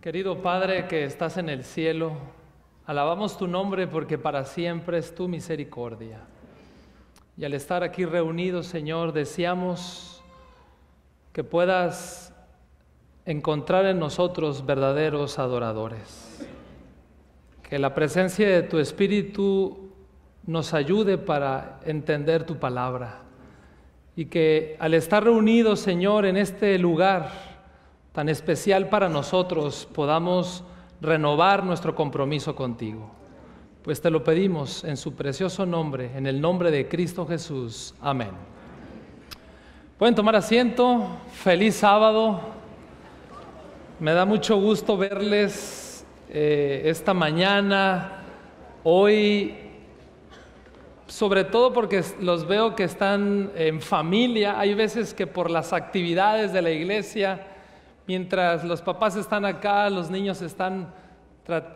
Querido Padre que estás en el cielo, alabamos tu nombre porque para siempre es tu misericordia. Y al estar aquí reunidos, Señor, deseamos que puedas encontrar en nosotros verdaderos adoradores. Que la presencia de tu Espíritu nos ayude para entender tu palabra. Y que al estar reunidos, Señor, en este lugar, tan especial para nosotros podamos renovar nuestro compromiso contigo. Pues te lo pedimos en su precioso nombre, en el nombre de Cristo Jesús. Amén. Pueden tomar asiento. Feliz sábado. Me da mucho gusto verles eh, esta mañana, hoy, sobre todo porque los veo que están en familia. Hay veces que por las actividades de la iglesia, Mientras los papás están acá, los niños están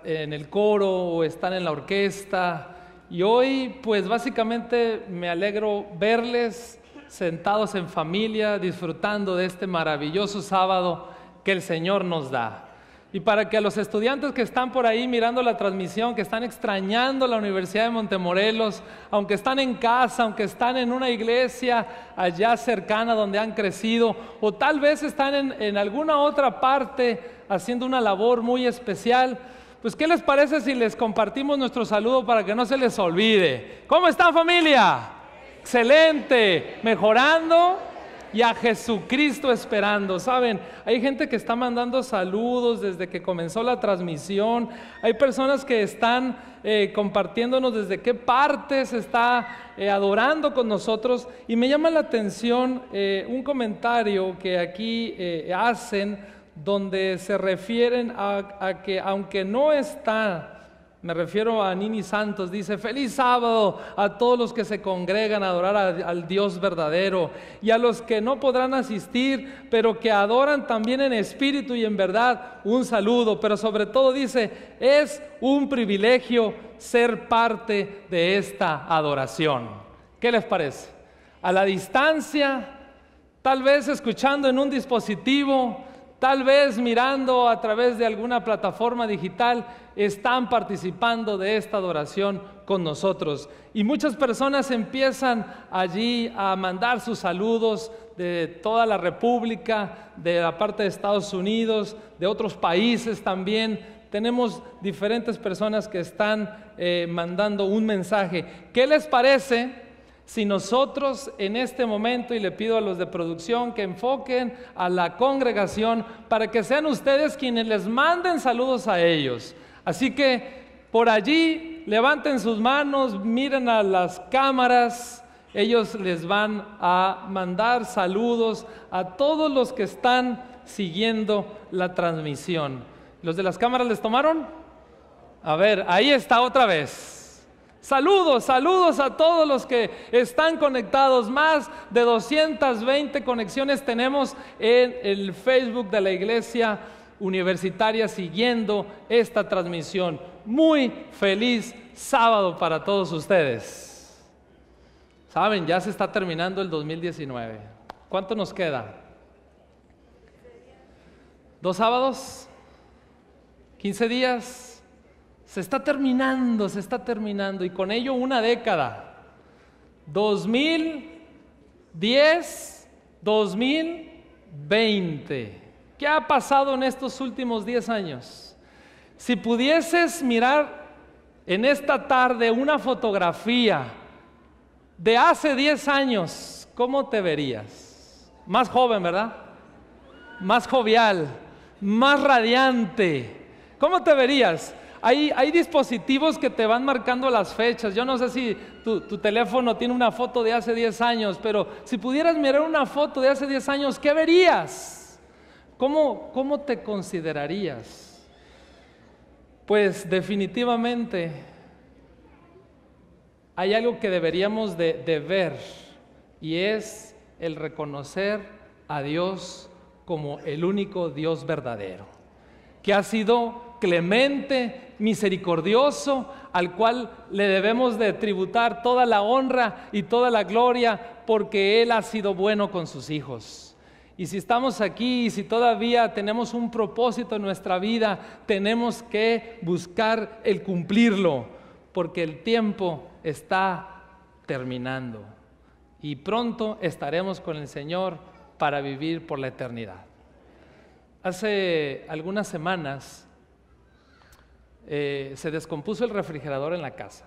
en el coro o están en la orquesta. Y hoy, pues básicamente me alegro verles sentados en familia, disfrutando de este maravilloso sábado que el Señor nos da. Y para que a los estudiantes que están por ahí mirando la transmisión, que están extrañando la Universidad de Montemorelos, aunque están en casa, aunque están en una iglesia allá cercana donde han crecido, o tal vez están en, alguna otra parte haciendo una labor muy especial, pues ¿qué les parece si les compartimos nuestro saludo para que no se les olvide? ¿Cómo están familia? Excelente, mejorando y a Jesucristo esperando. Saben, hay gente que está mandando saludos desde que comenzó la transmisión. Hay personas que están eh, compartiéndonos desde qué parte se está eh, adorando con nosotros. Y me llama la atención eh, un comentario que aquí hacen donde se refieren a que aunque no está me refiero a Nini Santos, dice, feliz sábado a todos los que se congregan a adorar al Dios verdadero y a los que no podrán asistir, pero que adoran también en espíritu y en verdad, un saludo. Pero sobre todo dice, es un privilegio ser parte de esta adoración. ¿Qué les parece? A la distancia, tal vez escuchando en un dispositivo, tal vez mirando a través de alguna plataforma digital, están participando de esta adoración con nosotros. Y muchas personas empiezan allí a mandar sus saludos de toda la República, de la parte de Estados Unidos, de otros países también. Tenemos diferentes personas que están eh, mandando un mensaje. ¿Qué les parece? Si nosotros en este momento, y le pido a los de producción que enfoquen a la congregación para que sean ustedes quienes les manden saludos a ellos. Así que por allí levanten sus manos, miren a las cámaras, ellos les van a mandar saludos a todos los que están siguiendo la transmisión. ¿Los de las cámaras les tomaron? A ver, ahí está otra vez. Saludos, saludos a todos los que están conectados. Más de 220 conexiones tenemos en el Facebook de la Iglesia Universitaria siguiendo esta transmisión. Muy feliz sábado para todos ustedes. Saben, ya se está terminando el 2019. ¿Cuánto nos queda? ¿Dos sábados? ¿15 días? Se está terminando, se está terminando y con ello una década. 2010, 2020. ¿Qué ha pasado en estos últimos 10 años? Si pudieses mirar en esta tarde una fotografía de hace 10 años, ¿cómo te verías? Más joven, ¿verdad? Más jovial, más radiante. ¿Cómo te verías? Hay, dispositivos que te van marcando las fechas. Yo no sé si tu, teléfono tiene una foto de hace 10 años, pero si pudieras mirar una foto de hace 10 años, ¿qué verías? ¿Cómo, cómo te considerarías? Pues definitivamente hay algo que deberíamos de, de ver y es el reconocer a Dios como el único Dios verdadero, que ha sido clemente, misericordioso, al cual le debemos de tributar toda la honra y toda la gloria, porque Él ha sido bueno con sus hijos. Y si estamos aquí y si todavía tenemos un propósito en nuestra vida, tenemos que buscar el cumplirlo, porque el tiempo está terminando. Y pronto estaremos con el Señor para vivir por la eternidad. Hace algunas semanas eh, se descompuso el refrigerador en la casa.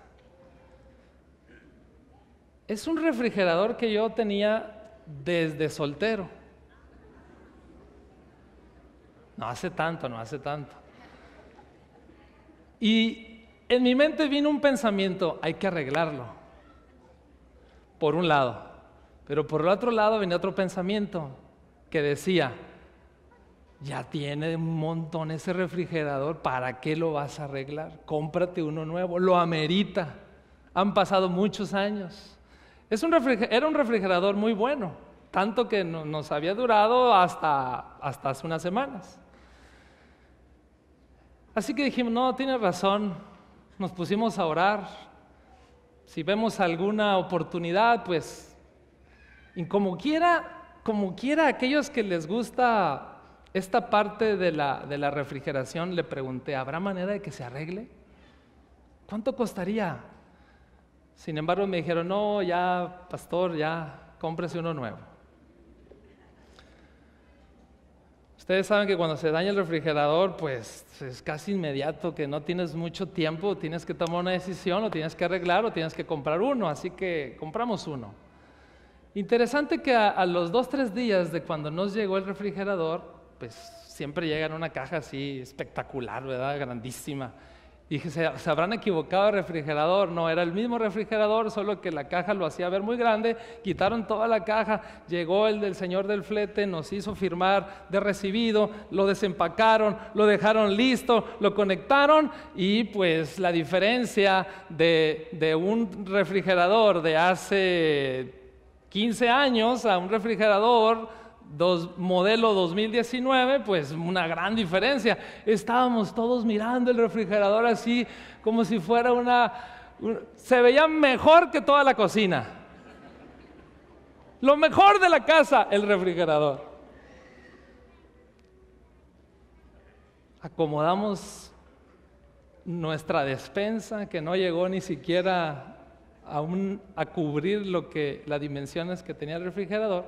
Es un refrigerador que yo tenía desde soltero. No hace tanto, no hace tanto. Y en mi mente vino un pensamiento, hay que arreglarlo. Por un lado. Pero por el otro lado venía otro pensamiento que decía, ya tiene un montón ese refrigerador, ¿para qué lo vas a arreglar? Cómprate uno nuevo, lo amerita. Han pasado muchos años. era un refrigerador muy bueno, tanto que nos había durado hasta, hasta hace unas semanas. Así que dijimos, no, tiene razón, nos pusimos a orar. Si vemos alguna oportunidad, pues, y como quiera, como quiera, aquellos que les gusta esta parte de la, refrigeración le pregunté, ¿habrá manera de que se arregle? ¿Cuánto costaría? Sin embargo, me dijeron, no, ya, pastor, ya, cómprese uno nuevo. Ustedes saben que cuando se daña el refrigerador, pues es casi inmediato, que no tienes mucho tiempo, tienes que tomar una decisión, o tienes que arreglar, o tienes que comprar uno, así que compramos uno. Interesante que a, a los dos, tres días de cuando nos llegó el refrigerador, pues siempre llega en una caja así espectacular, ¿verdad? Grandísima. Dije, ¿se, habrán equivocado el refrigerador? No, era el mismo refrigerador, solo que la caja lo hacía ver muy grande. Quitaron toda la caja, llegó el del señor del flete, nos hizo firmar de recibido, lo desempacaron, lo dejaron listo, lo conectaron y pues la diferencia de un refrigerador de hace 15 años a un refrigerador modelo 2019, pues una gran diferencia. Estábamos todos mirando el refrigerador así como si fuera una... se veía mejor que toda la cocina. Lo mejor de la casa, el refrigerador. Acomodamos nuestra despensa que no llegó ni siquiera a, a cubrir lo que las dimensiones que tenía el refrigerador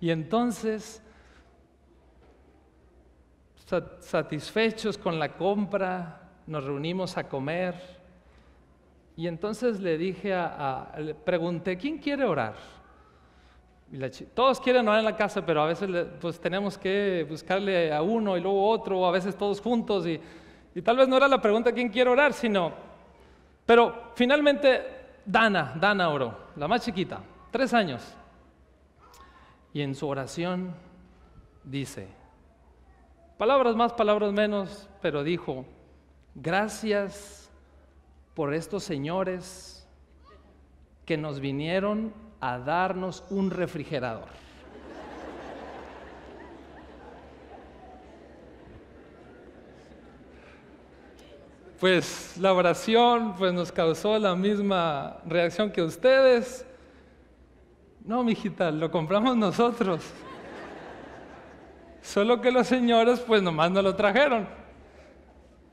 y entonces, satisfechos con la compra, nos reunimos a comer. Y entonces le dije a, le pregunté, ¿quién quiere orar? todos quieren orar en la casa, pero a veces pues tenemos que buscarle a uno y luego otro, a veces todos juntos. Y, y tal vez no era la pregunta quién quiere orar, sino, pero finalmente Dana, Dana oró, la más chiquita, tres años y en su oración dice, palabras más, palabras menos, pero dijo, gracias por estos señores que nos vinieron a darnos un refrigerador. Pues la oración pues nos causó la misma reacción que ustedes no, mijita, lo compramos nosotros. Solo que los señores, pues nomás no lo trajeron.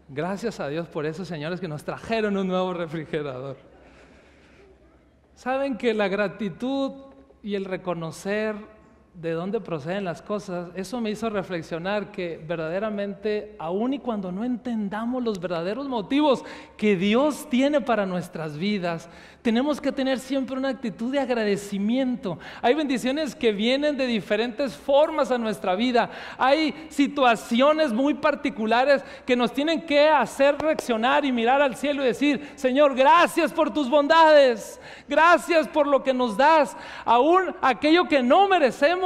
Gracias a Dios por esos señores que nos trajeron un nuevo refrigerador. Saben que la gratitud y el reconocer de dónde proceden las cosas, eso me hizo reflexionar que verdaderamente, aun y cuando no entendamos los verdaderos motivos que Dios tiene para nuestras vidas, tenemos que tener siempre una actitud de agradecimiento. Hay bendiciones que vienen de diferentes formas a nuestra vida, hay situaciones muy particulares que nos tienen que hacer reaccionar y mirar al cielo y decir, Señor, gracias por tus bondades, gracias por lo que nos das, aún aquello que no merecemos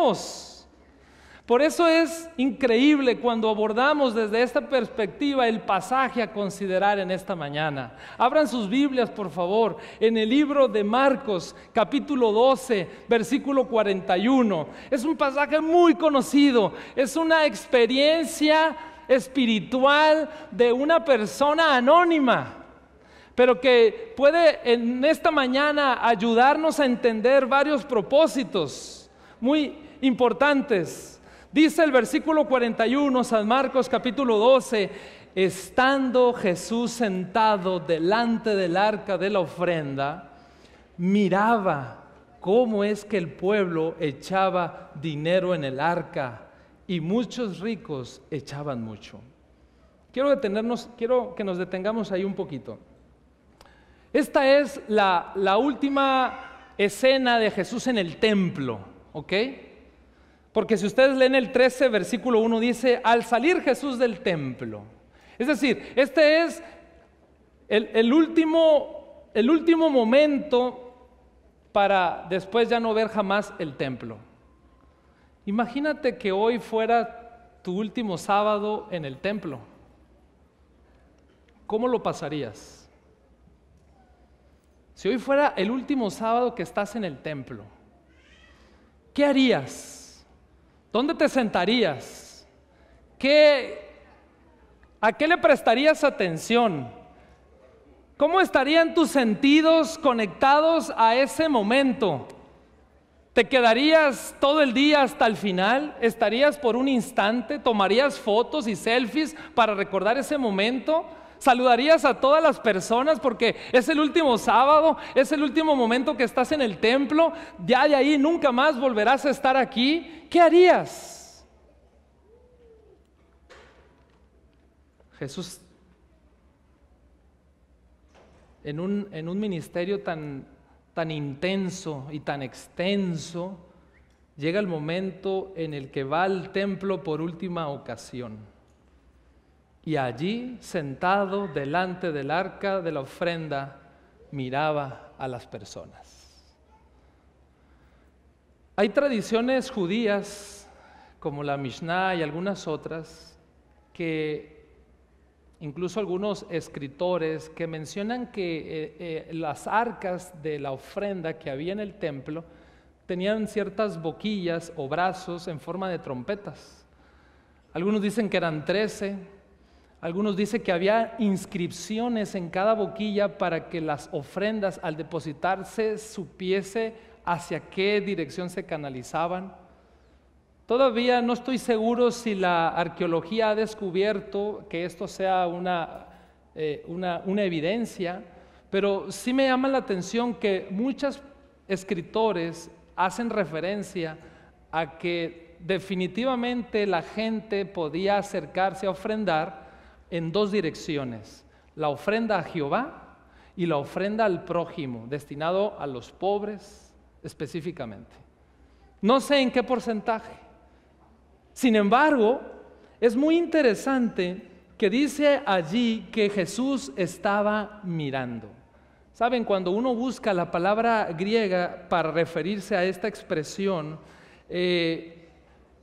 por eso es increíble cuando abordamos desde esta perspectiva el pasaje a considerar en esta mañana. Abran sus Biblias, por favor, en el libro de Marcos, capítulo 12, versículo 41. Es un pasaje muy conocido, es una experiencia espiritual de una persona anónima pero que puede en esta mañana ayudarnos a entender varios propósitos muy importantes. Dice el versículo 41, San Marcos capítulo 12, estando Jesús sentado delante del arca de la ofrenda, miraba cómo es que el pueblo echaba dinero en el arca y muchos ricos echaban mucho. Quiero detenernos, quiero que nos detengamos ahí un poquito. Esta es la, la última escena de Jesús en el templo, ¿ok? Porque si ustedes leen el 13, versículo 1, dice, al salir Jesús del templo. Es decir, este es el, el, último, el último momento para después ya no ver jamás el templo. Imagínate que hoy fuera tu último sábado en el templo. ¿Cómo lo pasarías? Si hoy fuera el último sábado que estás en el templo, ¿qué harías? ¿Dónde te sentarías? ¿A qué le prestarías atención? ¿Cómo estarían tus sentidos conectados a ese momento? ¿Te quedarías todo el día hasta el final? ¿Estarías por un instante? ¿Tomarías fotos y selfies para recordar ese momento? saludarías a todas las personas porque es el último sábado, es el último momento que estás en el templo, ya de ahí nunca más volverás a estar aquí. ¿Qué harías? Jesús, en un, ministerio tan, tan intenso y tan extenso, llega el momento en el que va al templo por última ocasión y allí, sentado delante del arca de la ofrenda, miraba a las personas. Hay tradiciones judías, como la Mishnah y algunas otras, que incluso algunos escritores que mencionan que eh, eh, las arcas de la ofrenda que había en el templo tenían ciertas boquillas o brazos en forma de trompetas. Algunos dicen que eran trece, algunos dicen que había inscripciones en cada boquilla para que las ofrendas al depositarse supiese hacia qué dirección se canalizaban. Todavía no estoy seguro si la arqueología ha descubierto que esto sea una, eh, evidencia, pero sí me llama la atención que muchos escritores hacen referencia a que definitivamente la gente podía acercarse a ofrendar en dos direcciones, la ofrenda a Jehová y la ofrenda al prójimo, destinado a los pobres específicamente. No sé en qué porcentaje. Sin embargo, es muy interesante que dice allí que Jesús estaba mirando. Saben, cuando uno busca la palabra griega para referirse a esta expresión, eh,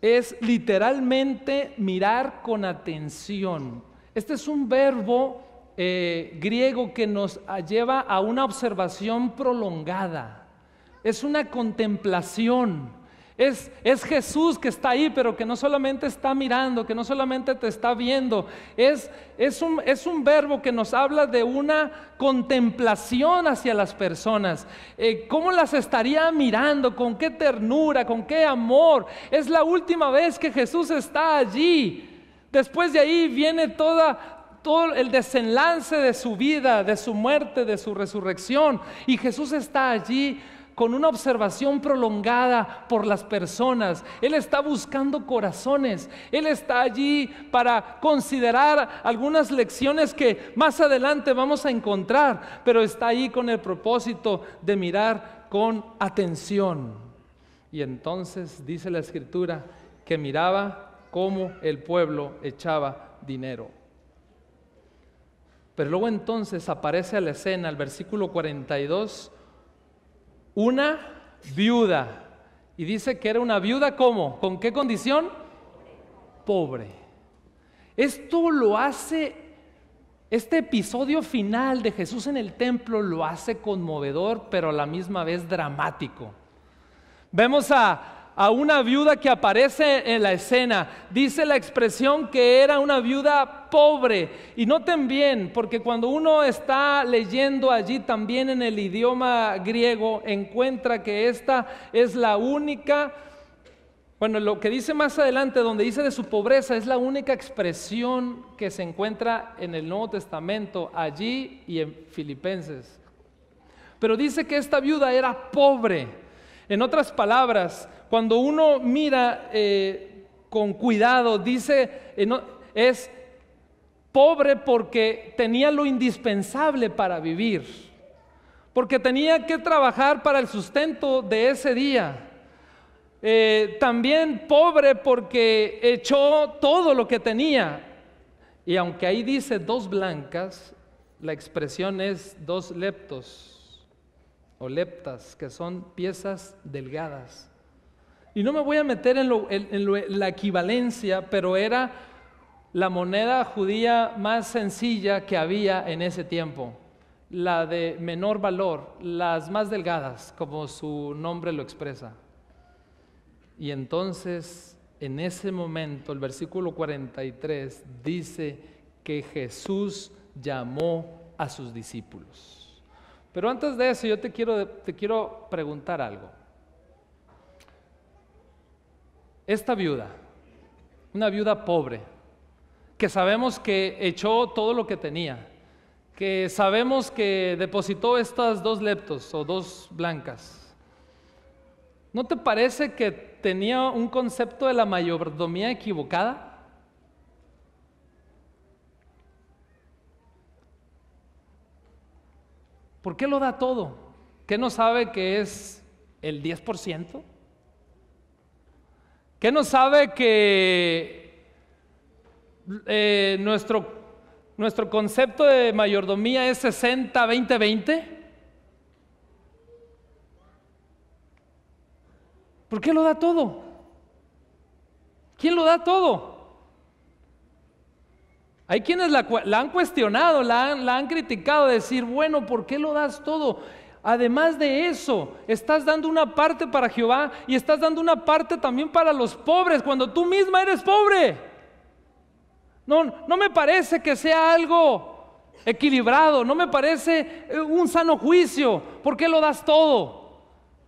es literalmente mirar con atención, este es un verbo eh, griego que nos lleva a una observación prolongada, es una contemplación. Es, Jesús que está ahí, pero que no solamente está mirando, que no solamente te está viendo. Es, un, verbo que nos habla de una contemplación hacia las personas. Eh, ¿Cómo las estaría mirando? ¿Con qué ternura? ¿Con qué amor? Es la última vez que Jesús está allí. Después de ahí viene toda, todo el desenlace de su vida, de su muerte, de su resurrección. Y Jesús está allí con una observación prolongada por las personas. Él está buscando corazones. Él está allí para considerar algunas lecciones que más adelante vamos a encontrar, pero está allí con el propósito de mirar con atención. Y entonces dice la escritura que miraba cómo el pueblo echaba dinero. Pero luego entonces aparece a la escena, el versículo 42, una viuda. Y dice que era una viuda ¿cómo? ¿Con qué condición? Pobre. Esto lo hace, este episodio final de Jesús en el templo lo hace conmovedor, pero a la misma vez dramático. Vemos a a una viuda que aparece en la escena. Dice la expresión que era una viuda pobre. Y noten bien, porque cuando uno está leyendo allí también en el idioma griego, encuentra que esta es la única, bueno, lo que dice más adelante, donde dice de su pobreza, es la única expresión que se encuentra en el Nuevo Testamento, allí y en Filipenses. Pero dice que esta viuda era pobre. En otras palabras, cuando uno mira eh, con cuidado, dice, eh, es pobre porque tenía lo indispensable para vivir, porque tenía que trabajar para el sustento de ese día. Eh, también pobre porque echó todo lo que tenía. Y aunque ahí dice dos blancas, la expresión es dos leptos o leptas, que son piezas delgadas y no me voy a meter en, la equivalencia, pero era la moneda judía más sencilla que había en ese tiempo, la de menor valor, las más delgadas, como su nombre lo expresa. Y entonces, en ese momento, el versículo 43 dice que Jesús llamó a sus discípulos. Pero antes de eso, yo te quiero preguntar algo esta viuda, una viuda pobre, que sabemos que echó todo lo que tenía, que sabemos que depositó estas dos leptos o dos blancas, ¿no te parece que tenía un concepto de la mayordomía equivocada? ¿Por qué lo da todo? ¿Qué no sabe que es el 10%? ¿Qué no sabe que eh, nuestro, nuestro concepto de mayordomía es 60, 20, 20? ¿Por qué lo da todo? ¿Quién lo da todo? Hay quienes la, han cuestionado, la han, la han criticado, decir, bueno, ¿por qué lo das todo? Además de eso, estás dando una parte para Jehová y estás dando una parte también para los pobres cuando tú misma eres pobre. No, no me parece que sea algo equilibrado, no me parece eh, un sano juicio, porque lo das todo.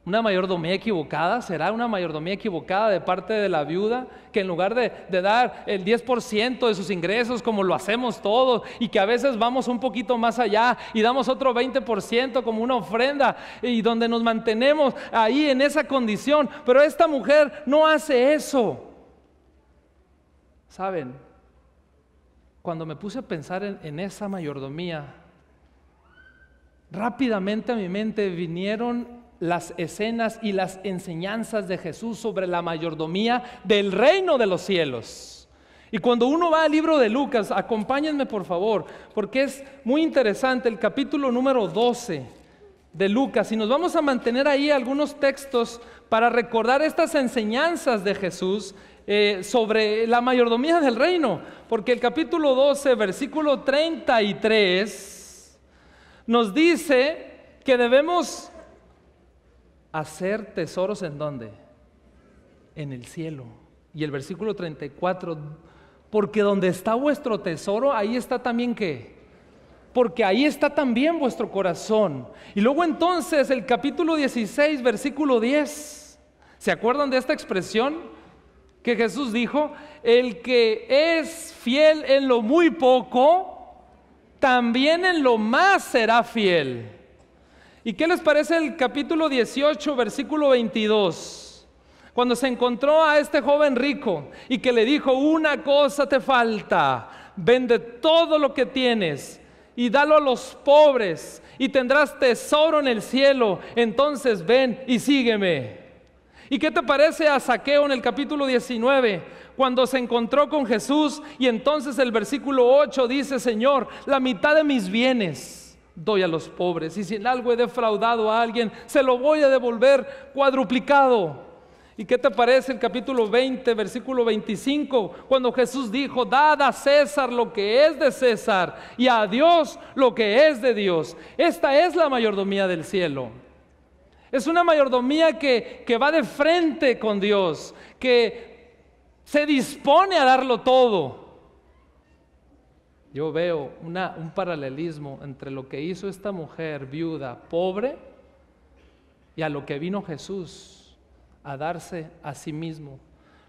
Una mayordomía equivocada será una mayordomía equivocada de parte de la viuda, que en lugar de, dar el 10% de sus ingresos, como lo hacemos todos, y que a veces vamos un poquito más allá y damos otro 20% como una ofrenda, y donde nos mantenemos ahí en esa condición. Pero esta mujer no hace eso. Saben, cuando me puse a pensar en, en esa mayordomía, rápidamente a mi mente vinieron las escenas y las enseñanzas de Jesús sobre la mayordomía del reino de los cielos. Y cuando uno va al libro de Lucas, acompáñenme por favor, porque es muy interesante el capítulo número 12 de Lucas. Y nos vamos a mantener ahí algunos textos para recordar estas enseñanzas de Jesús eh, sobre la mayordomía del reino. Porque el capítulo 12, versículo 33, nos dice que debemos hacer tesoros en dónde? En el cielo. Y el versículo 34, porque donde está vuestro tesoro, ahí está también qué? Porque ahí está también vuestro corazón. Y luego entonces el capítulo 16, versículo 10. ¿Se acuerdan de esta expresión? que Jesús dijo, el que es fiel en lo muy poco, también en lo más será fiel. ¿Y qué les parece el capítulo 18, versículo 22? Cuando se encontró a este joven rico y que le dijo, una cosa te falta, vende todo lo que tienes y dalo a los pobres y tendrás tesoro en el cielo, entonces ven y sígueme. ¿Y qué te parece a Saqueo en el capítulo 19, cuando se encontró con Jesús y entonces el versículo 8 dice, Señor, la mitad de mis bienes doy a los pobres. Y si en algo he defraudado a alguien, se lo voy a devolver cuadruplicado. ¿Y qué te parece el capítulo 20, versículo 25, cuando Jesús dijo, dad a César lo que es de César y a Dios lo que es de Dios? Esta es la mayordomía del cielo. Es una mayordomía que, que va de frente con Dios, que se dispone a darlo todo yo veo un paralelismo entre lo que hizo esta mujer viuda pobre y a lo que vino Jesús a darse a sí mismo.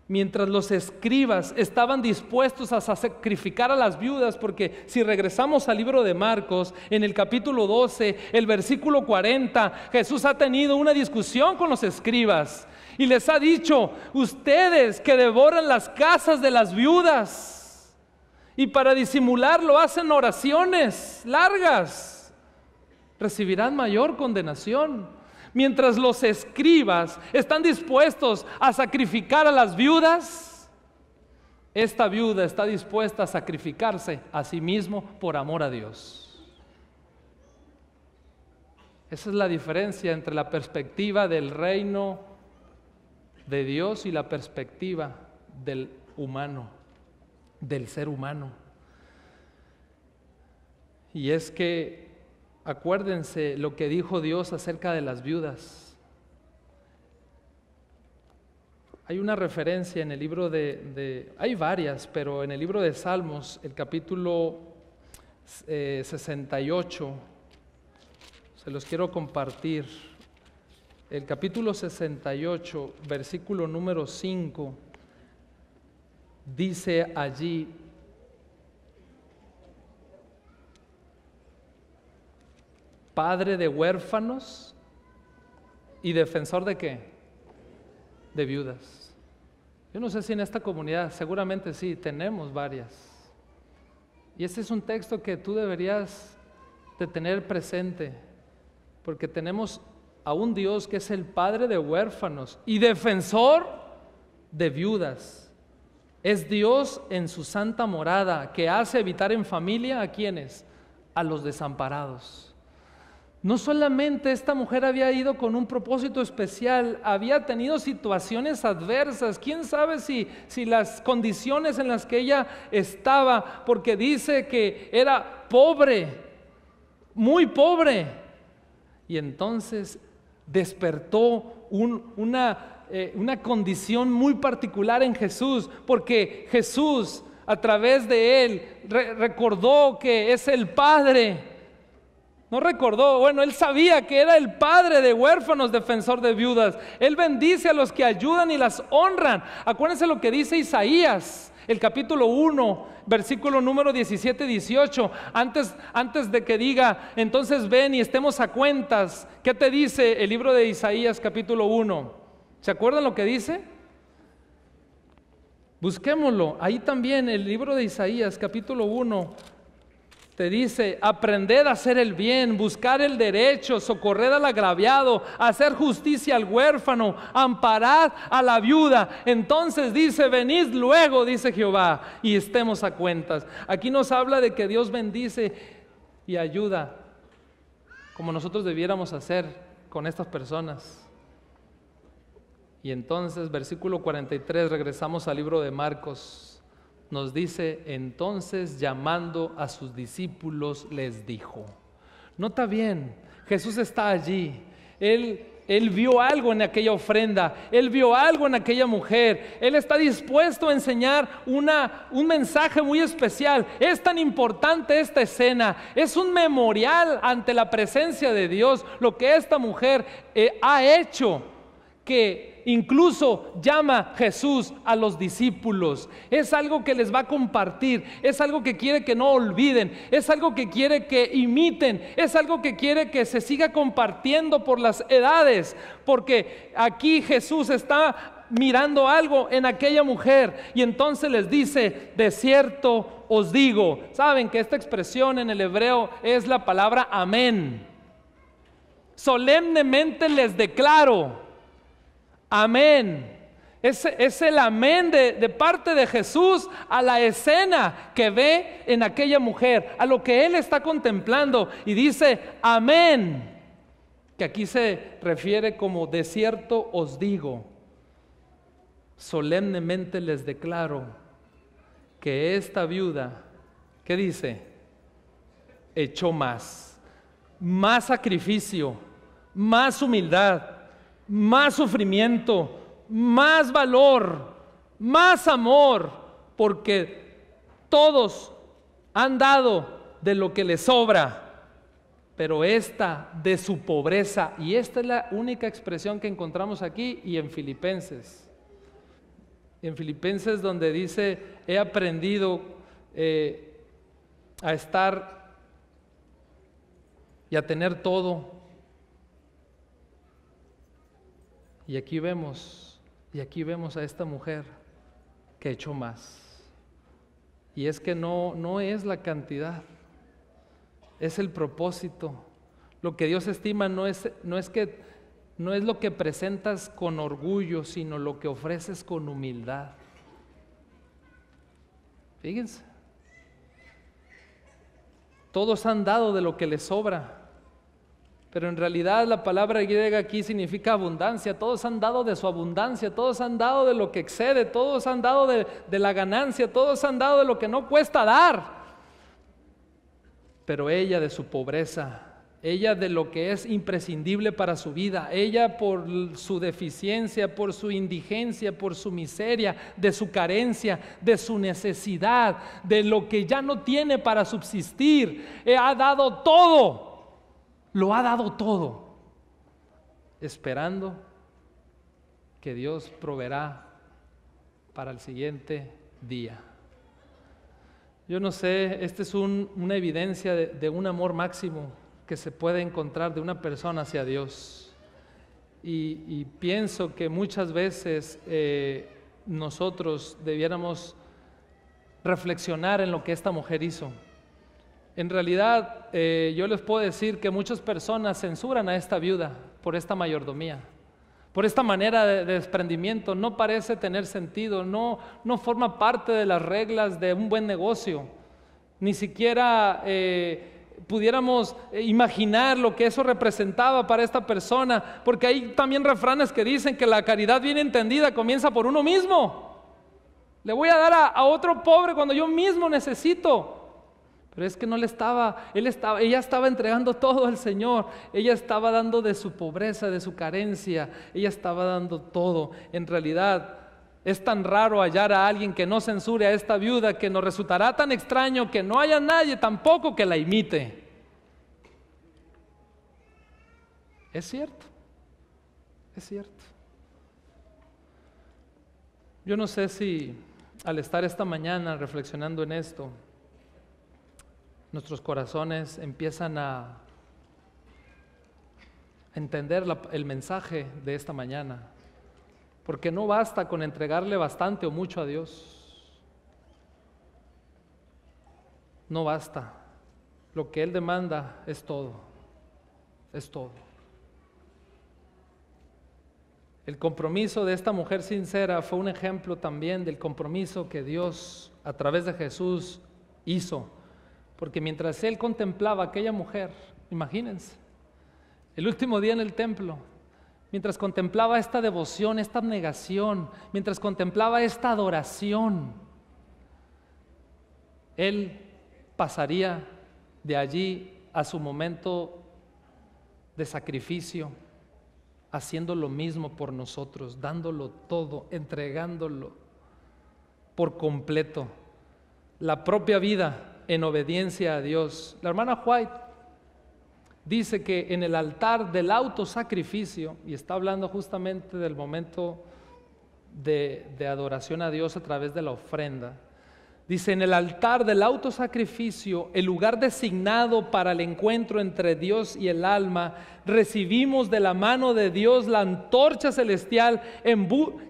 Mientras los escribas estaban dispuestos a sacrificar a las viudas, porque si regresamos al libro de Marcos, en el capítulo 12, el versículo 40, Jesús ha tenido una discusión con los escribas y les ha dicho, ustedes que devoran las casas de las viudas, y para disimularlo hacen oraciones largas. Recibirán mayor condenación. Mientras los escribas están dispuestos a sacrificar a las viudas, esta viuda está dispuesta a sacrificarse a sí mismo por amor a Dios. Esa es la diferencia entre la perspectiva del reino de Dios y la perspectiva del humano del ser humano. Y es que acuérdense lo que dijo Dios acerca de las viudas. Hay una referencia en el libro de, hay varias, pero en el libro de Salmos, el capítulo 68, eh, se los quiero compartir. El capítulo 68, versículo número 5 dice allí, padre de huérfanos y defensor de qué? De viudas. Yo no sé si en esta comunidad, seguramente sí, tenemos varias. Y este es un texto que tú deberías de tener presente, porque tenemos a un Dios que es el padre de huérfanos y defensor de viudas. Es Dios en su santa morada que hace evitar en familia a quienes? A los desamparados. No solamente esta mujer había ido con un propósito especial, había tenido situaciones adversas. ¿Quién sabe si, las condiciones en las que ella estaba, porque dice que era pobre, muy pobre? Y entonces despertó un, una eh, una condición muy particular en Jesús, porque Jesús a través de él recordó que es el Padre. No recordó, bueno, él sabía que era el padre de huérfanos, defensor de viudas. Él bendice a los que ayudan y las honran. Acuérdense lo que dice Isaías, el capítulo 1, versículo número 17, 18. Antes, antes de que diga, entonces ven y estemos a cuentas, ¿qué te dice el libro de Isaías, capítulo 1? ¿Se acuerdan lo que dice? Busquémoslo. Ahí también el libro de Isaías, capítulo 1, te dice, aprended a hacer el bien, buscar el derecho, socorrer al agraviado, hacer justicia al huérfano, amparar a la viuda. Entonces dice, venid luego, dice Jehová, y estemos a cuentas. Aquí nos habla de que Dios bendice y ayuda, como nosotros debiéramos hacer con estas personas. Y entonces, versículo 43, regresamos al libro de Marcos, nos dice, entonces llamando a sus discípulos les dijo, nota bien, Jesús está allí, él él vio algo en aquella ofrenda, Él vio algo en aquella mujer, Él está dispuesto a enseñar una, un mensaje muy especial. Es tan importante esta escena, es un memorial ante la presencia de Dios, lo que esta mujer eh, ha hecho, que incluso llama Jesús a los discípulos. Es algo que les va a compartir, es algo que quiere que no olviden, es algo que quiere que imiten, es algo que quiere que se siga compartiendo por las edades, porque aquí Jesús está mirando algo en aquella mujer y entonces les dice, de cierto os digo, saben que esta expresión en el hebreo es la palabra amén. Solemnemente les declaro, Amén. Es, es el amén de, de parte de Jesús a la escena que ve en aquella mujer, a lo que él está contemplando y dice, amén, que aquí se refiere como de cierto os digo, solemnemente les declaro que esta viuda, ¿qué dice? Echó más, más sacrificio, más humildad más sufrimiento, más valor, más amor, porque todos han dado de lo que les sobra, pero esta de su pobreza, y esta es la única expresión que encontramos aquí y en Filipenses. En Filipenses donde dice, he aprendido eh, a estar y a tener todo Y aquí vemos, y aquí vemos a esta mujer que ha hecho más. Y es que no, no es la cantidad, es el propósito. Lo que Dios estima no es, no es que no es lo que presentas con orgullo, sino lo que ofreces con humildad. Fíjense. Todos han dado de lo que les sobra. Pero en realidad la palabra griega aquí significa abundancia. Todos han dado de su abundancia, todos han dado de lo que excede, todos han dado de, de la ganancia, todos han dado de lo que no cuesta dar. Pero ella de su pobreza, ella de lo que es imprescindible para su vida, ella por su deficiencia, por su indigencia, por su miseria, de su carencia, de su necesidad, de lo que ya no tiene para subsistir, eh, ha dado todo lo ha dado todo, esperando que Dios proveerá para el siguiente día. Yo no sé, esta es una evidencia de, un amor máximo que se puede encontrar de una persona hacia Dios. Y, pienso que muchas veces eh, nosotros debiéramos reflexionar en lo que esta mujer hizo. En realidad, eh, yo les puedo decir que muchas personas censuran a esta viuda por esta mayordomía, por esta manera de, desprendimiento. No parece tener sentido, no, no forma parte de las reglas de un buen negocio. Ni siquiera eh, pudiéramos eh, imaginar lo que eso representaba para esta persona, porque hay también refranes que dicen que la caridad bien entendida comienza por uno mismo. Le voy a dar a otro pobre cuando yo mismo necesito. Pero es que no le estaba, él estaba, ella estaba entregando todo al Señor, ella estaba dando de su pobreza, de su carencia, ella estaba dando todo. En realidad, es tan raro hallar a alguien que no censure a esta viuda que nos resultará tan extraño que no haya nadie tampoco que la imite. Es cierto, es cierto. Yo no sé si al estar esta mañana reflexionando en esto, nuestros corazones empiezan a entender el mensaje de esta mañana. Porque no basta con entregarle bastante o mucho a Dios. No basta. Lo que Él demanda es todo. Es todo. El compromiso de esta mujer sincera fue un ejemplo también del compromiso que Dios a través de Jesús hizo porque mientras él contemplaba a aquella mujer, imagínense, el último día en el templo, mientras contemplaba esta devoción, esta abnegación, mientras contemplaba esta adoración, él pasaría de allí a su momento de sacrificio, haciendo lo mismo por nosotros, dándolo todo, entregándolo por completo, la propia vida en obediencia a Dios. La hermana White dice que en el altar del autosacrificio, y está hablando justamente del momento de, adoración a Dios a través de la ofrenda, dice, en el altar del autosacrificio, el lugar designado para el encuentro entre Dios y el alma, recibimos de la mano de Dios la antorcha celestial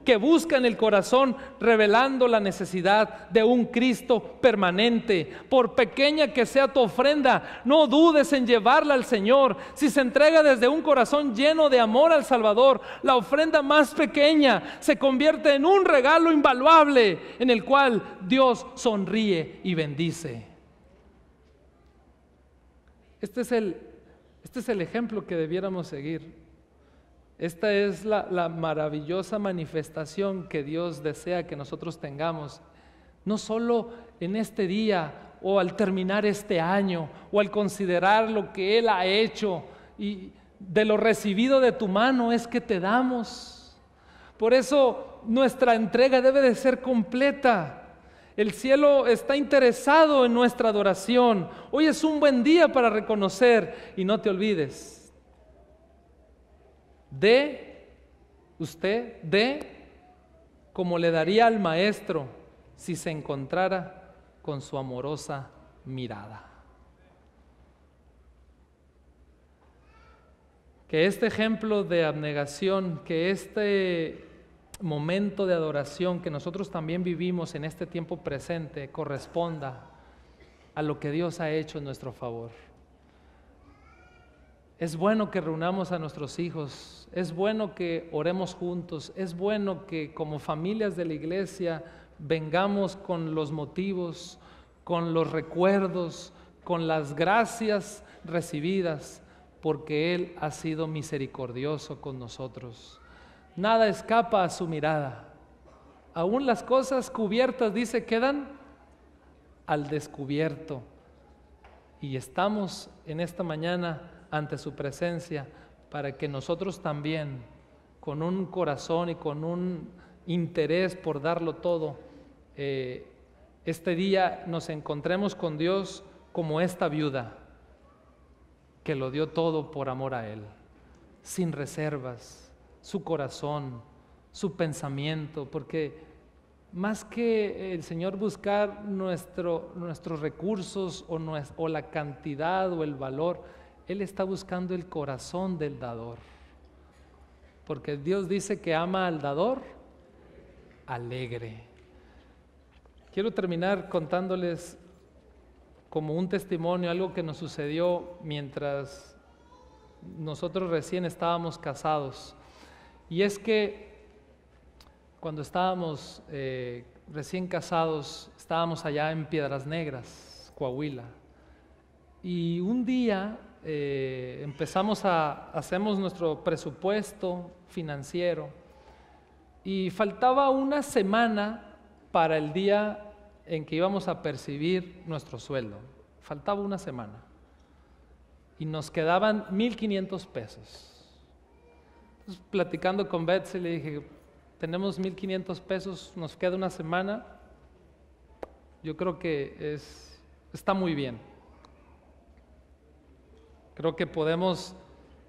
que busca en el corazón, revelando la necesidad de un Cristo permanente. Por pequeña que sea tu ofrenda, no dudes en llevarla al Señor. Si se entrega desde un corazón lleno de amor al Salvador, la ofrenda más pequeña se convierte en un regalo invaluable en el cual Dios sonríe y bendice. Este es el este es el ejemplo que debiéramos seguir. Esta es la, maravillosa manifestación que Dios desea que nosotros tengamos, no solo en este día o al terminar este año o al considerar lo que Él ha hecho y de lo recibido de tu mano es que te damos. Por eso nuestra entrega debe de ser completa. El cielo está interesado en nuestra adoración. Hoy es un buen día para reconocer y no te olvides de usted, de como le daría al maestro si se encontrara con su amorosa mirada. Que este ejemplo de abnegación, que este momento de adoración que nosotros también vivimos en este tiempo presente corresponda a lo que Dios ha hecho en nuestro favor. Es bueno que reunamos a nuestros hijos, es bueno que oremos juntos, es bueno que como familias de la iglesia vengamos con los motivos, con los recuerdos, con las gracias recibidas, porque Él ha sido misericordioso con nosotros nada escapa a su mirada. Aún las cosas cubiertas, dice, quedan al descubierto. Y estamos en esta mañana ante su presencia para que nosotros también, con un corazón y con un interés por darlo todo, eh, este día nos encontremos con Dios como esta viuda que lo dio todo por amor a Él, sin reservas su corazón, su pensamiento, porque más que el Señor buscar nuestros recursos o, o la cantidad o el valor, Él está buscando el corazón del dador. Porque Dios dice que ama al dador alegre. Quiero terminar contándoles como un testimonio, algo que nos sucedió mientras nosotros recién estábamos casados. Y es que cuando estábamos eh, recién casados, estábamos allá en Piedras Negras, Coahuila, y un día eh, empezamos a, hacemos nuestro presupuesto financiero, y faltaba una semana para el día en que íbamos a percibir nuestro sueldo. Faltaba una semana. Y nos quedaban 1.500 pesos. Pues, platicando con Betsy le dije, tenemos 1.500 pesos, nos queda una semana, yo creo que es, está muy bien. Creo que podemos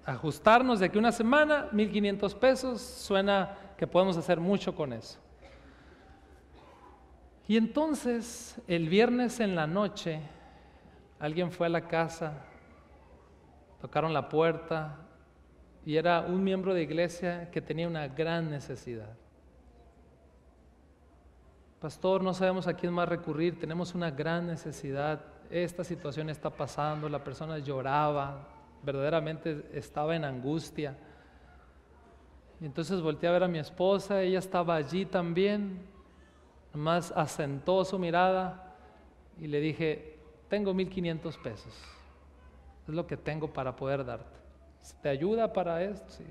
ajustarnos de aquí una semana, 1.500 pesos, suena que podemos hacer mucho con eso. Y entonces, el viernes en la noche, alguien fue a la casa, tocaron la puerta, y era un miembro de iglesia que tenía una gran necesidad. Pastor, no sabemos a quién más recurrir, tenemos una gran necesidad, esta situación está pasando, la persona lloraba, verdaderamente estaba en angustia. Y entonces volteé a ver a mi esposa, ella estaba allí también, más asentó su mirada y le dije, tengo 1.500 pesos, es lo que tengo para poder darte. ¿Te ayuda para esto?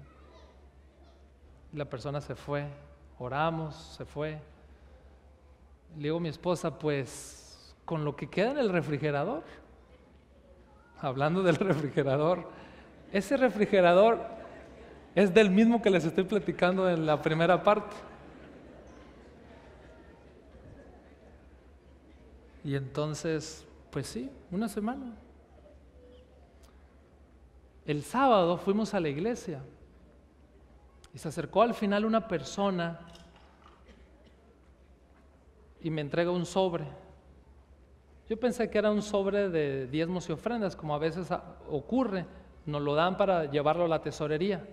la persona se fue, oramos, se fue. Le digo a mi esposa, pues con lo que queda en el refrigerador, hablando del refrigerador, ese refrigerador es del mismo que les estoy platicando en la primera parte. Y entonces, pues sí, una semana. El sábado fuimos a la iglesia y se acercó al final una persona y me entrega un sobre. Yo pensé que era un sobre de diezmos y ofrendas, como a veces ocurre, nos lo dan para llevarlo a la tesorería,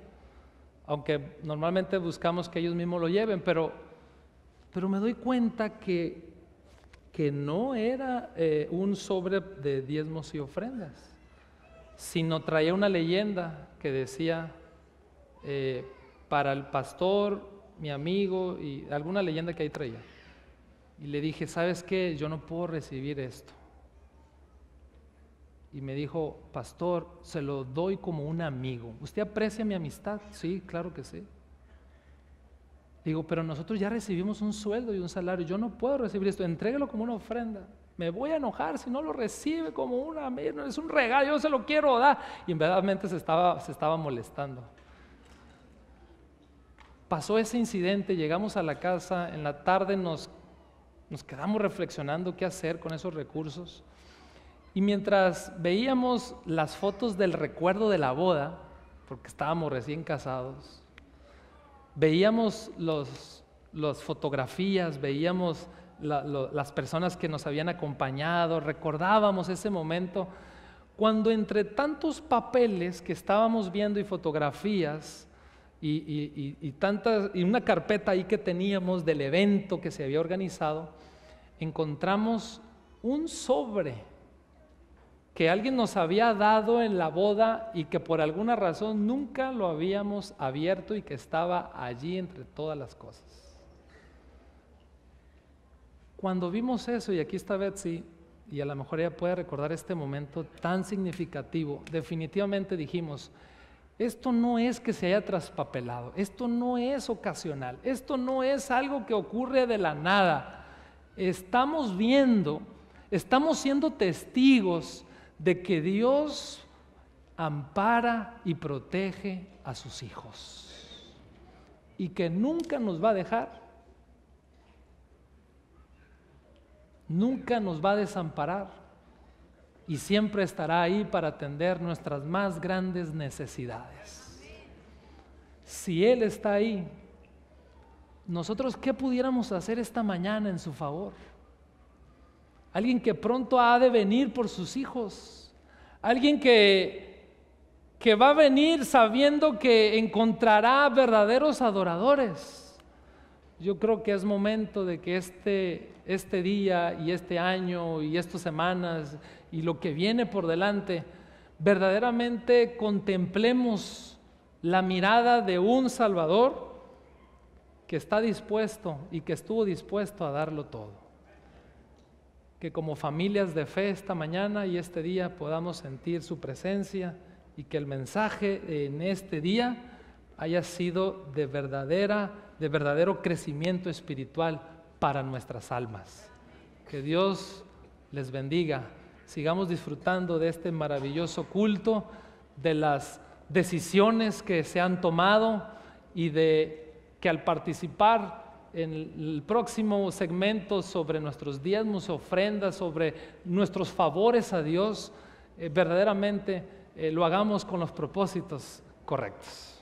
aunque normalmente buscamos que ellos mismos lo lleven, pero, pero me doy cuenta que, que no era eh, un sobre de diezmos y ofrendas sino traía una leyenda que decía, eh, para el pastor, mi amigo, y alguna leyenda que ahí traía. Y le dije, ¿sabes qué? Yo no puedo recibir esto. Y me dijo, pastor, se lo doy como un amigo. ¿Usted aprecia mi amistad? Sí, claro que sí. Digo, pero nosotros ya recibimos un sueldo y un salario. Yo no puedo recibir esto. Entrégalo como una ofrenda me voy a enojar si no lo recibe como una, es un regalo, yo se lo quiero dar. Y en verdad se estaba, se estaba molestando. Pasó ese incidente, llegamos a la casa, en la tarde nos, nos quedamos reflexionando qué hacer con esos recursos. Y mientras veíamos las fotos del recuerdo de la boda, porque estábamos recién casados, veíamos las fotografías, veíamos las personas que nos habían acompañado, recordábamos ese momento, cuando entre tantos papeles que estábamos viendo y fotografías y, y una carpeta ahí que teníamos del evento que se había organizado, encontramos un sobre que alguien nos había dado en la boda y que por alguna razón nunca lo habíamos abierto y que estaba allí entre todas las cosas. Cuando vimos eso, y aquí está Betsy, y a lo mejor ella puede recordar este momento tan significativo, definitivamente dijimos, esto no es que se haya traspapelado, esto no es ocasional, esto no es algo que ocurre de la nada. Estamos viendo, estamos siendo testigos de que Dios ampara y protege a sus hijos y que nunca nos va a dejar nunca nos va a desamparar y siempre estará ahí para atender nuestras más grandes necesidades. Si Él está ahí, nosotros qué pudiéramos hacer esta mañana en su favor? Alguien que pronto ha de venir por sus hijos, alguien que, que va a venir sabiendo que encontrará verdaderos adoradores. Yo creo que es momento de que este este día y este año y estas semanas y lo que viene por delante, verdaderamente contemplemos la mirada de un Salvador que está dispuesto y que estuvo dispuesto a darlo todo. Que como familias de fe esta mañana y este día podamos sentir su presencia y que el mensaje en este día haya sido de verdadera de verdadero crecimiento espiritual para nuestras almas. Que Dios les bendiga. Sigamos disfrutando de este maravilloso culto, de las decisiones que se han tomado y de que al participar en el próximo segmento sobre nuestros diezmos, ofrendas, sobre nuestros favores a Dios, eh, verdaderamente eh, lo hagamos con los propósitos correctos.